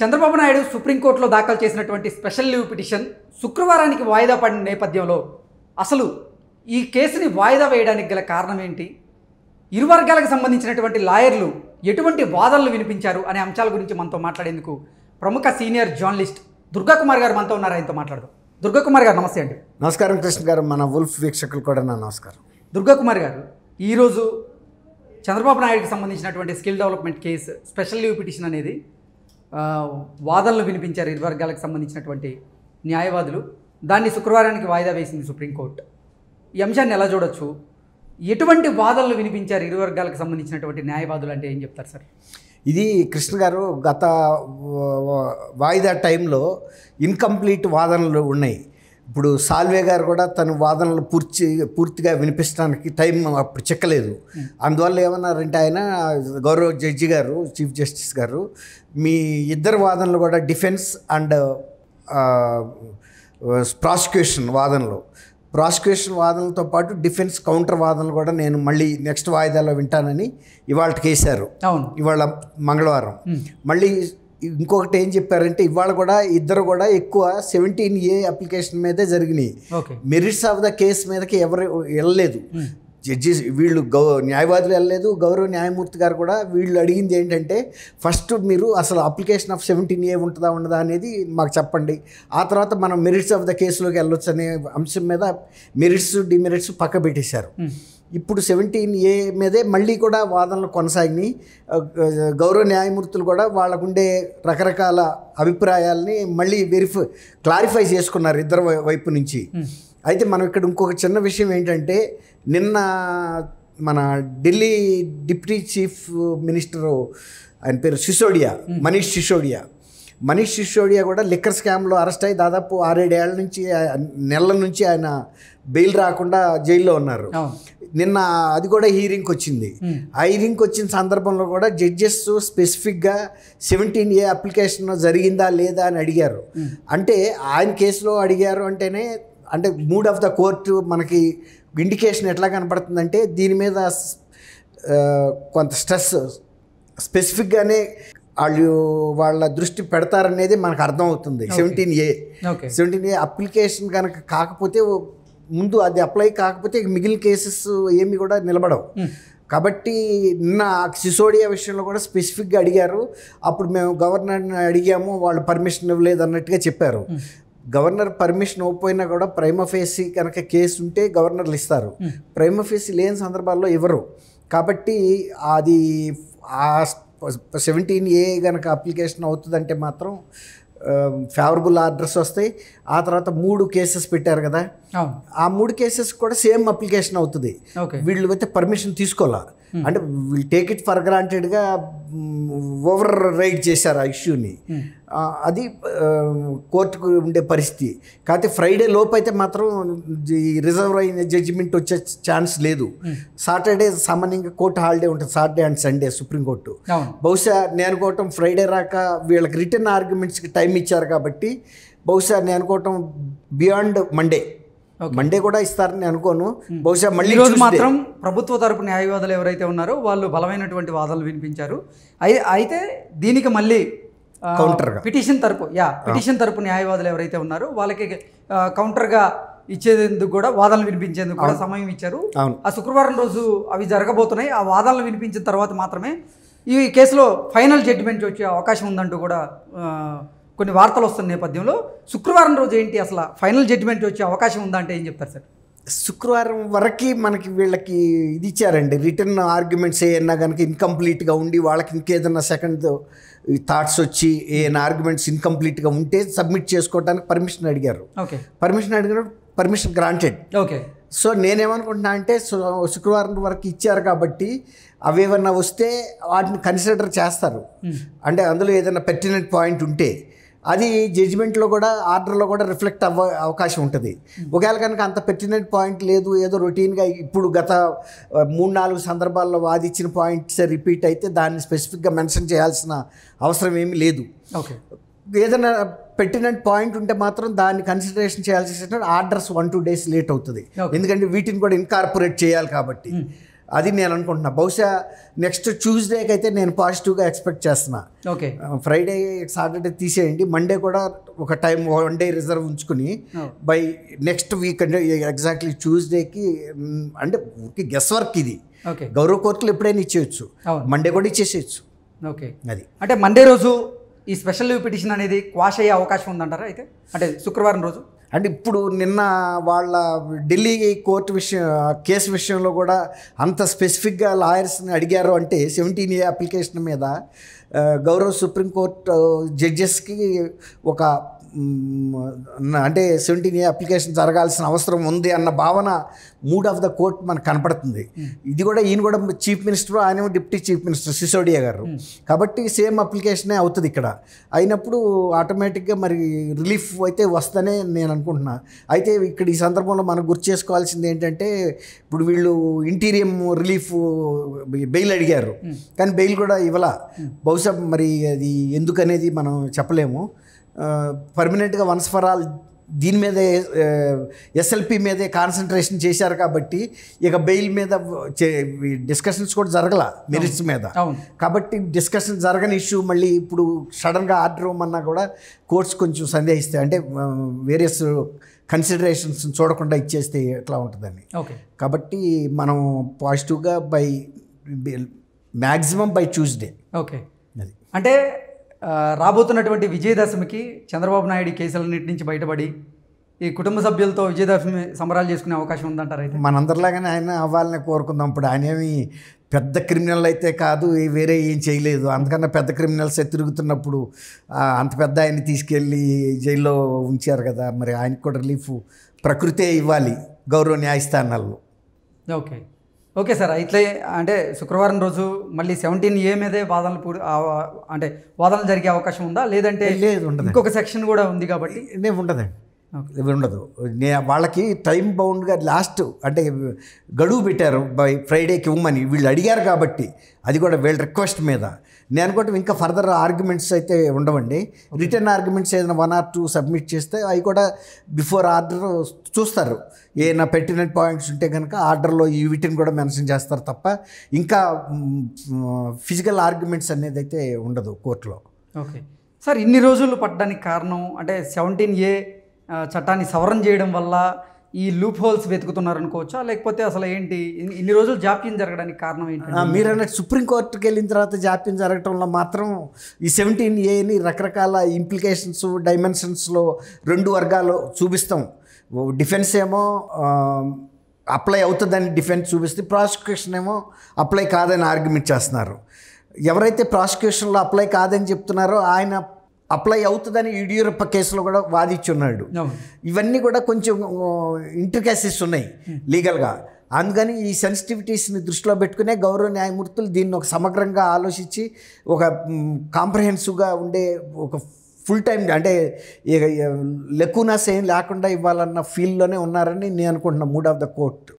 చంద్రబాబు నాయుడు సుప్రీంకోర్టులో దాఖలు చేసినటువంటి స్పెషల్ లీవ్ పిటిషన్ శుక్రవారానికి వాయిదా పడిన నేపథ్యంలో అసలు ఈ కేసుని వాయిదా వేయడానికి గల కారణం ఏంటి ఇరు వర్గాలకు సంబంధించినటువంటి లాయర్లు ఎటువంటి వాదనలు వినిపించారు అనే అంశాల గురించి మనతో మాట్లాడేందుకు ప్రముఖ సీనియర్ జర్నలిస్ట్ దుర్గాకుమార్ గారు మనతో ఉన్నారు ఆయనతో మాట్లాడదాం దుర్గాకుమార్ గారు నమస్తే అండి నమస్కారం కృష్ణ గారు మన ఉల్ఫ్ వీక్షకులు కూడా నా నమస్కారం దుర్గాకుమార్ గారు ఈరోజు చంద్రబాబు నాయుడుకి సంబంధించినటువంటి skill development case special leave petition అనేది వాదనలు వినిపించారు ఇరు వర్గాలకు సంబంధించినటువంటి న్యాయవాదులు దాన్ని శుక్రవారానికి వాయిదా వేసింది సుప్రీంకోర్టు ఈ అంశాన్ని ఎలా చూడొచ్చు ఎటువంటి వాదనలు వినిపించారు ఇరు వర్గాలకు సంబంధించినటువంటి న్యాయవాదులు అంటే ఏం చెప్తారు సార్ ఇది కృష్ణ గారు గత వాయిదా టైంలో ఇన్కంప్లీట్ వాదనలు ఉన్నాయి ఇప్పుడు సాల్వే గారు కూడా తన వాదనలు పూర్తి పూర్తిగా వినిపించడానికి టైం అప్పుడు చెక్కలేదు అందువల్ల ఏమన్నారంటే ఆయన గౌరవ జడ్జి గారు చీఫ్ జస్టిస్ గారు మీ ఇద్దరు వాదనలు కూడా డిఫెన్స్ అండ్ ప్రాసిక్యూషన్ వాదనలు ప్రాసిక్యూషన్ వాదనలతో పాటు డిఫెన్స్ కౌంటర్ వాదనలు కూడా నేను మళ్ళీ నెక్స్ట్ వాయిదాలో వింటానని ఇవాళ వేశారు ఇవాళ మంగళవారం మళ్ళీ ఇంకొకటి ఏం చెప్పారంటే ఇవాళ కూడా ఇద్దరు కూడా ఎక్కువ సెవెంటీన్ ఏ అప్లికేషన్ మీదే జరిగినాయి మెరిట్స్ ఆఫ్ ద కేసు మీదకి ఎవరు వెళ్ళలేదు జడ్జిస్ hmm. వీళ్ళు గౌ న్యాయవాదులు వెళ్ళలేదు గౌరవ న్యాయమూర్తి గారు కూడా వీళ్ళు అడిగింది ఏంటంటే ఫస్ట్ మీరు అసలు అప్లికేషన్ ఆఫ్ సెవెంటీన్ ఏ ఉంటుందా ఉండదా అనేది మాకు చెప్పండి ఆ తర్వాత మనం మెరిట్స్ ఆఫ్ ద కేసులోకి వెళ్ళొచ్చు అనే అంశం మీద మెరిట్స్ డిమెరిట్స్ పక్క పెట్టేశారు hmm. ఇప్పుడు సెవెంటీన్ ఏ మీదే మళ్ళీ కూడా వాదనలు కొనసాగినాయి గౌరవ న్యాయమూర్తులు కూడా వాళ్ళకుండే రకరకాల అభిప్రాయాల్ని మళ్ళీ వెరిఫై క్లారిఫై చేసుకున్నారు ఇద్దరు వైపు నుంచి అయితే మనం ఇక్కడ ఇంకొక చిన్న విషయం ఏంటంటే నిన్న మన ఢిల్లీ డిప్యూటీ చీఫ్ మినిస్టరు ఆయన పేరు సిసోడియా మనీష్ సిసోడియా మనీష్ సిసోడియా కూడా లిక్కర్ స్కామ్లో అరెస్ట్ అయ్యి దాదాపు ఆరేడేళ్ల నుంచి నెలల నుంచి ఆయన బెయిల్ రాకుండా జైల్లో ఉన్నారు నిన్న అది కూడా హీరింగ్ వచ్చింది ఆ హీరింగ్ వచ్చిన సందర్భంలో కూడా జడ్జెస్ స్పెసిఫిక్గా సెవెంటీన్ ఏ అప్లికేషన్ జరిగిందా లేదా అని అడిగారు అంటే ఆయన కేసులో అడిగారు అంటేనే అంటే మూడ్ ఆఫ్ ద కోర్టు మనకి ఇండికేషన్ ఎట్లా కనపడుతుందంటే దీని మీద కొంత స్ట్రెస్ స్పెసిఫిక్గానే వాళ్ళు వాళ్ళ దృష్టి పెడతారనేది మనకు అర్థమవుతుంది seventeen A seventeen A application కనుక కాకపోతే ముందు అది అప్లై కాకపోతే మిగిలిన కేసెస్ ఏమి కూడా నిలబడవు కాబట్టి నిన్న సిసోడియా విషయంలో కూడా స్పెసిఫిక్గా అడిగారు అప్పుడు మేము గవర్నర్ని అడిగాము వాళ్ళు పర్మిషన్ ఇవ్వలేదు అన్నట్టుగా చెప్పారు గవర్నర్ పర్మిషన్ ఇవ్వకపోయినా కూడా ప్రైమఫేసి కనుక కేసు ఉంటే గవర్నర్లు ఇస్తారు ప్రైమఫేసి లేని సందర్భాల్లో ఇవ్వరు కాబట్టి అది ఆ సెవెంటీన్ ఏ కనుక అప్లికేషన్ అవుతుందంటే మాత్రం ఫేవరబుల్ um, ఆర్డర్స్ వస్తాయి ఆ తర్వాత మూడు కేసెస్ పెట్టారు కదా ఆ మూడు కేసెస్ కూడా సేమ్ అప్లికేషన్ అవుతుంది వీళ్ళు అయితే పర్మిషన్ తీసుకోవాలి Hmm. అంటే విల్ టేక్ ఇట్ ఫర్ గ్రాంటెడ్గా ఓవర్ రైడ్ చేశారు ఆ ఇష్యూని hmm. అది కోర్టుకు ఉండే పరిస్థితి కాకపోతే ఫ్రైడే లోపు అయితే మాత్రం రిజర్వ్ అయిన జడ్జిమెంట్ వచ్చే ఛాన్స్ లేదు సాటర్డే hmm. సామాన్యంగా కోర్టు హాలిడే ఉంటుంది సాటర్డే అండ్ సండే సుప్రీంకోర్టు బహుశా నేను కోటం ఫ్రైడే రాక వీళ్ళకి రిటర్న్ ఆర్గ్యుమెంట్స్కి టైం ఇచ్చారు కాబట్టి బహుశా నేను అనుకోవటం బియాండ్ మండే మండే కూడా ఇస్తారని అనుకోను hmm. బహుశా మళ్ళీ రోజు మాత్రం ప్రభుత్వ తరపు న్యాయవాదులు ఎవరైతే ఉన్నారో వాళ్ళు బలమైనటువంటి వాదనలు వినిపించారు అయితే దీనికి మళ్ళీ కౌంటర్గా పిటిషన్ తరపు యా పిటిషన్ తరపు న్యాయవాదులు ఎవరైతే ఉన్నారో వాళ్ళకి కౌంటర్గా ఇచ్చేందుకు కూడా వాదనలు వినిపించేందుకు కూడా సమయం ఇచ్చారు ఆ శుక్రవారం రోజు అవి జరగబోతున్నాయి ఆ వాదనలు వినిపించిన తర్వాత మాత్రమే ఈ కేసులో ఫైనల్ జడ్జిమెంట్ వచ్చే అవకాశం ఉందంటూ కూడా కొన్ని వార్తలు వస్తున్న నేపథ్యంలో శుక్రవారం రోజు ఏంటి అసలు ఫైనల్ జడ్జిమెంట్ వచ్చే అవకాశం ఉందా అంటే ఏం చెప్తారు సార్ శుక్రవారం వరకు మనకి వీళ్ళకి ఇది ఇచ్చారండి రిటర్న్ ఆర్గ్యుమెంట్స్ ఏమన్నా కనుక ఇన్కంప్లీట్గా ఉండి వాళ్ళకి ఇంకేదన్నా సెకండ్ థాట్స్ వచ్చి ఏమైనా ఆర్గ్యుమెంట్స్ ఇన్కంప్లీట్గా ఉంటే సబ్మిట్ చేసుకోవడానికి పర్మిషన్ అడిగారు ఓకే పర్మిషన్ అడిగినప్పుడు పర్మిషన్ గ్రాంటెడ్ ఓకే సో నేనేమనుకుంటున్నా అంటే శుక్రవారం వరకు ఇచ్చారు కాబట్టి అవేమన్నా వస్తే వాటిని కన్సిడర్ చేస్తారు అంటే అందులో ఏదైనా పెర్టినెంట్ పాయింట్ ఉంటే అది జడ్జిమెంట్లో కూడా ఆర్డర్లో కూడా రిఫ్లెక్ట్ అవ్వ అవకాశం ఉంటుంది ఒకవేళ కనుక అంత పెర్టినెంట్ పాయింట్ లేదు ఏదో రొటీన్గా ఇప్పుడు గత మూడు నాలుగు సందర్భాల్లో వాదిచ్చిన పాయింట్స్ రిపీట్ అయితే దాన్ని స్పెసిఫిక్గా మెన్షన్ చేయాల్సిన అవసరం ఏమీ లేదు ఓకే ఏదైనా పెట్టినట్టు పాయింట్ ఉంటే మాత్రం దాన్ని కన్సిడరేషన్ చేయాల్సి orders one two days late అవుతుంది ఎందుకంటే వీటిని కూడా ఇన్కార్పొరేట్ చేయాలి కాబట్టి hmm. అది నేను అనుకుంటున్నా బహుశా నెక్స్ట్ ట్యూస్డేకి అయితే నేను పాజిటివ్గా ఎక్స్పెక్ట్ చేస్తున్నా ఓకే ఫ్రైడే సాటర్డే తీసేయండి మండే కూడా ఒక టైం వన్ డే రిజర్వ్ ఉంచుకుని బై నెక్స్ట్ వీక్ అంటే ఎగ్జాక్ట్లీ ట్యూస్డేకి అంటే ఊరికి గెస్ వర్క్ ఇది గౌరవ కోర్టులు ఎప్పుడైనా ఇచ్చేయచ్చు మండే కూడా ఇచ్చేసేయచ్చు ఓకే అది అంటే మండే రోజు ఈ స్పెషల్ పిటిషన్ అనేది క్వాష్ అయ్యే అవకాశం ఉందంటారా అయితే అంటే శుక్రవారం రోజు అంటే ఇప్పుడు నిన్న వాళ్ళ ఢిల్లీ కోర్టు విషయం కేసు విషయంలో కూడా అంత స్పెసిఫిక్గా లాయర్స్ని అడిగారు అంటే సెవెంటీన్ ఏ అప్లికేషన్ మీద గౌరవ సుప్రీంకోర్టు జడ్జెస్కి ఒక అంటే సెవెంటీన్ ఏ అప్లికేషన్ జరగాల్సిన అవసరం ఉంది అన్న భావన మూడ్ ఆఫ్ ద కోర్ట్ మనకు కనపడుతుంది ఇది కూడా ఈయన కూడా చీఫ్ మినిస్టర్ ఆయన deputy chief minister Sisodia garu కాబట్టి సేమ్ అప్లికేషనే అవుతుంది ఇక్కడ అయినప్పుడు ఆటోమేటిక్గా మరి రిలీఫ్ అయితే వస్తనే నేను అనుకుంటున్నా అయితే ఇక్కడ ఈ సందర్భంలో మనం గుర్తు చేసుకోవాల్సింది ఏంటంటే ఇప్పుడు వీళ్ళు ఇంటీరియం రిలీఫ్ బెయిల్ అడిగారు కానీ బెయిల్ కూడా ఇవ్వాల బహుశా మరి అది ఎందుకనేది మనం చెప్పలేము పర్మనెంట్గా వన్స్ ఫర్ ఆల్ దీని మీదే ఎస్ఎల్పి మీదే కాన్సన్ట్రేషన్ చేశారు కాబట్టి ఇక బెయిల్ మీద డిస్కషన్స్ కూడా జరగల మెరిట్స్ మీద కాబట్టి డిస్కషన్ జరగని ఇష్యూ మళ్ళీ ఇప్పుడు సడన్గా ఆర్డర్ ఇవ్వమన్నా కూడా కోర్ట్స్ కొంచెం సందేహిస్తే అంటే వేరియస్ కన్సిడరేషన్స్ చూడకుండా ఇచ్చేస్తే ఎట్లా ఉంటుందని కాబట్టి మనం పాజిటివ్గా by maximum by Tuesday okay అంటే రాబోతున్నటువంటి విజయదశమికి చంద్రబాబు నాయుడు కేసులన్నింటి నుంచి బయటపడి ఈ కుటుంబ సభ్యులతో విజయదశమి సంబరాలు చేసుకునే అవకాశం ఉందంటారు అయితే మనందరిలాగానే ఆయన అవ్వాలని కోరుకుందాం ఇప్పుడు ఆయన పెద్ద క్రిమినల్ అయితే కాదు వేరే ఏం చేయలేదు అందుకన్నా పెద్ద క్రిమినల్స్ తిరుగుతున్నప్పుడు అంత పెద్ద ఆయన్ని తీసుకెళ్ళి జైల్లో ఉంచారు కదా మరి ఆయనకు కూడా రిలీఫ్ ప్రకృతే ఇవ్వాలి గౌరవ న్యాయస్థానాల్లో ఓకే ఓకే సార్ అయితే అంటే శుక్రవారం రోజు మళ్ళీ సెవెంటీన్ ఏ మీదే వాదనలు అంటే వాదనలు జరిగే అవకాశం ఉందా లేదంటే లేదు ఉండదు ఇంకొక సెక్షన్ కూడా ఉంది కాబట్టి నేను ఉండదండి ఇవి ఉండదు వాళ్ళకి టైం బౌండ్గా లాస్ట్ అంటే గడువు పెట్టారు బై ఫ్రైడేకి ఇవ్వమని వీళ్ళు అడిగారు కాబట్టి అది కూడా వీళ్ళ రిక్వెస్ట్ మీద నేను అనుకోవటం ఇంకా ఫర్దర్ ఆర్గ్యుమెంట్స్ అయితే ఉండవండి రిటర్న్ ఆర్గ్యుమెంట్స్ ఏదైనా వన్ ఆర్ టూ సబ్మిట్ చేస్తే అవి కూడా బిఫోర్ ఆర్డర్ చూస్తారు ఏమైనా పెట్టినట్ పాయింట్స్ ఉంటే కనుక ఆర్డర్లో ఈ వీటిని కూడా మెన్షన్ చేస్తారు తప్ప ఇంకా ఫిజికల్ ఆర్గ్యుమెంట్స్ అనేది అయితే ఉండదు కోర్టులో ఓకే సార్ ఇన్ని రోజులు పడ్డానికి కారణం అంటే సెవెంటీన్ ఏ చట్టాన్ని సవరణ చేయడం వల్ల ఈ లూప్ హోల్స్ వెతుకుతున్నారనుకోవచ్చా లేకపోతే అసలు ఏంటి ఇన్ని రోజులు జాప్యం జరగడానికి కారణం ఏంటి మీరు అన్నట్టు సుప్రీంకోర్టుకి వెళ్ళిన తర్వాత జాప్యం జరగటంలో మాత్రం ఈ సెవెంటీన్ ఏని రకరకాల ఇంప్లికేషన్స్ డైమెన్షన్స్లో రెండు వర్గాలు చూపిస్తాం డిఫెన్స్ ఏమో అప్లై అవుతుందని డిఫెన్స్ చూపిస్తే ప్రాసిక్యూషన్ ఏమో అప్లై కాదని ఆర్గ్యుమెంట్ చేస్తున్నారు ఎవరైతే ప్రాసిక్యూషన్లో అప్లై కాదని చెప్తున్నారో ఆయన అప్లై అవుతుందని యడియూరప్ప కేసులో కూడా వాదిచ్చున్నాడు ఇవన్నీ కూడా కొంచెం ఇంటర్కేసెస్ ఉన్నాయి లీగల్గా అందుకని ఈ సెన్సిటివిటీస్ని దృష్టిలో పెట్టుకునే గౌరవ న్యాయమూర్తులు దీన్ని ఒక సమగ్రంగా ఆలోచించి ఒక కాంప్రహెన్సివ్గా ఉండే ఒక ఫుల్ టైం అంటే లెక్కునాస్ ఏం లేకుండా ఇవ్వాలన్న ఫీల్డ్లోనే ఉన్నారని నేను అనుకుంటున్నా మూడ్ ఆఫ్ ద కోర్ట్